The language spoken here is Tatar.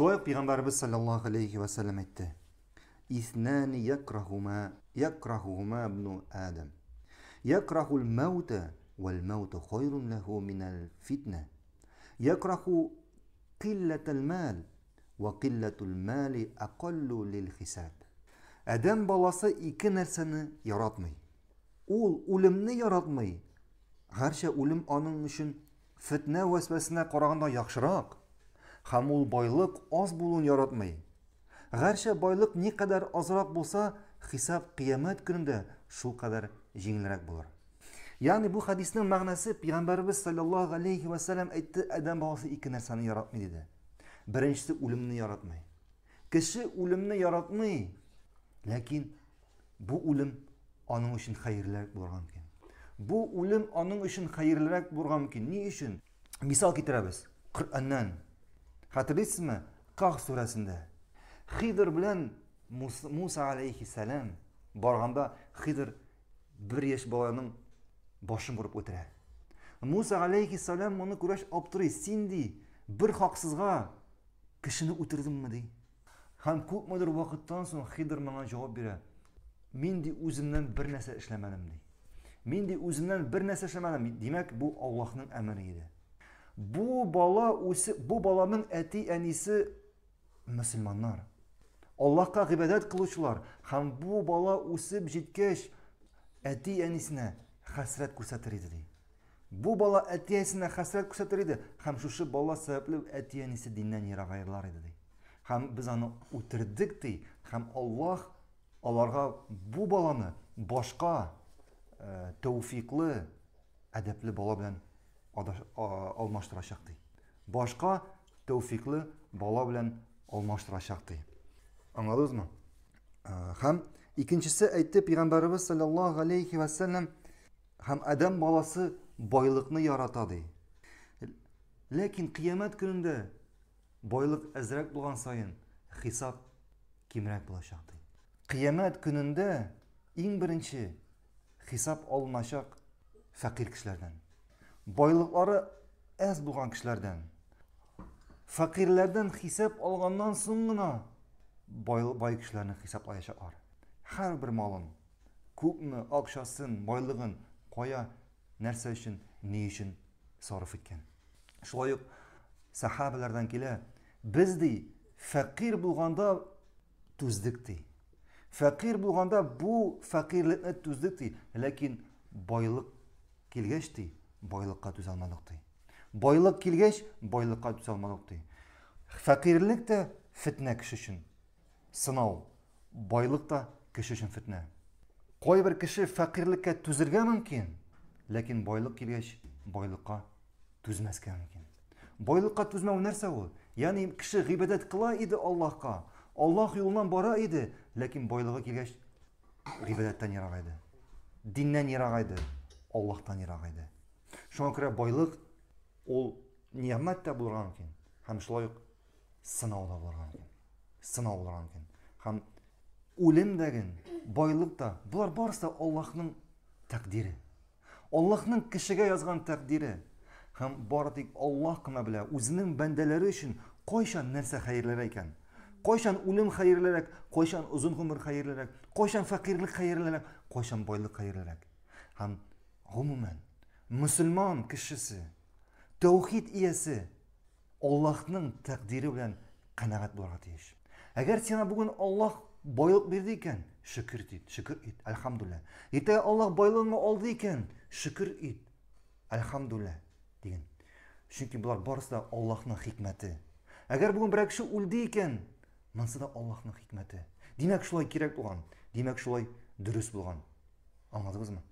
Şöyle Peygamberimiz sallallahu aleyhi ve sellem etti. İthnani yakrahuma yakrahuma ibnu Adem. Yakrahul mevte vel mevte hayrun lehu minel fitne. Yakrahu qilletel mal ve qilletul mali akallu lil hisab. Adam balası iki narsani yaratmay. Ul o'limni yaratmay. Garchi o'lim onun uchun fitna vasvasasiga qaraganda yaxshiroq. һәм ул байлык аз булуын яратмый. Гәрчә байлык ни кадәр азрак булса, хисап киямат көнендә шул кадәр җиңелрәк булыр. Ягъни бу хадисның мәгънәсе Пәйгамбәрбез саллаллаһу алейхи ва салам әйтте: "Адам баласы ике нәрсәне яратмый" диде. Беренчесе үлемне яратмый. Кеше үлемне яратмый, ләкин бу үлем аның өчен хәерлерәк булырга мөмкин. Бу үлем аның өчен хәерлерәк булырга мөмкин. Ни өчен? Мисал китерәбез. Кур'аннан қателесіз ме қақ сүрәсінде хидр білән муса алейхисалам барғанда хидр бір еш баланың башын бұрып өтірә муса алейхисалам мұны көрәш алып тұр сендей бір хақсызға кішіні өлтірдіңмі дей һәм күпмедер уақыттан соң хидр маған жауап бирә мен де өзімнен бір нәрсе эшләмәдем дей мен де өзімнен бір нәрсе эшләмәдем демәк бұл аллаһның әмірі еді бұл бала өсіп бұл баланың әти әнисі мұсылмандар аллахқа ғибадат қылушылар һәм бұл бала өсіп жеткеш әти әнисіне хәсрәт көрсәтер еді дейді бұл бала әти әнисіне хәсрәт көрсәтер еді һәм шушы бала сәбәплі әти әнисі диннен ерағайырлар еді дейді һәм біз аны үтірдік дейді һәм аллах аларға бұл баланы башқа ә, тәуфиқлы әдәплі бала белән алмаштырачак ди. Башка тәүфиклы бала белән алмаштырачак ди. Аңладызмы? Хәм икенчесе әйтте пәйгамбәрбез саллаллаһу алейхи ва саллям һәм адам баласы байлыкны ярата ди. Ләкин кыямат көнендә байлык әзрәк булган саен хисап кимрәк булачак ди. Кыямат көнендә иң беренче хисап алмашак фәкыйрь кешеләрдән. boyliqlari az bo'lgan kishilardan faqirlardan hisob olgandan so'nggina boy boy kishilarni hisoblashaar har bir molin ko'pmi oqshasin boylig'in qoya narsa uchun ne uchun sarf etgan shulay sahobalardan kela bizdi faqir bo'lganda tuzdikdi faqir bo'lganda bu faqirlikni tuzdikdi lekin boylik kelgachdey байлыкка түзә алмадык ди. Байлык килгәч, байлыкка түзә алмадык ди. Фәкыйрьлек тә кеше өчен. Сынау. Байлык кеше өчен фитнә. Кайбер кеше фәкыйрьлеккә түзергә мөмкин, ләкин байлык килгәч, байлыкка түзмәскә мөмкин. Байлыкка түзмәү нәрсә ул? Яни кеше гыйбадат кыла иде Аллаһка, Аллаһ юлыннан бара иде, ләкин байлыгы килгәч гыйбадаттан ярагайды. Диннән ярагайды, Аллаһтан ярагайды. Шуңа күрә байлык ул ниямәт тә булган икән һәм шулай ук сынау да булган икән. Сынау булган икән. Һәм үлем дигән байлык та булар барысы Аллаһның тәкъдире. Аллаһның кешегә язган тәкъдире. Һәм бар дип Аллаһ кына белә, үзеннең бәндәләре өчен кайчан нәрсә хәерле икән. Кайчан үлем хәерлерәк, кайчан узын гомер хәерлерәк, кайчан фәкыйрлык хәерлерәк, кайчан байлык хәерлерәк. Һәм гомумән мұсылман кішісі тәухид иесі аллахтың тәқдирі білән қанағат болуға тиіс әгәр сиңа бүгін аллах байлық берді екен шүкір дейді шүкір ит әлхамдулилля ертең аллах байлығыңа алды екен шүкір ит әлхамдулилля деген чүнки бұлар барысы да аллахтың хикмәті әгәр бүгін бір кіші өлді екен мынсы да аллахтың хикмәті демәк шулай керек болған демәк шулай дұрыс болған аңладыңызмы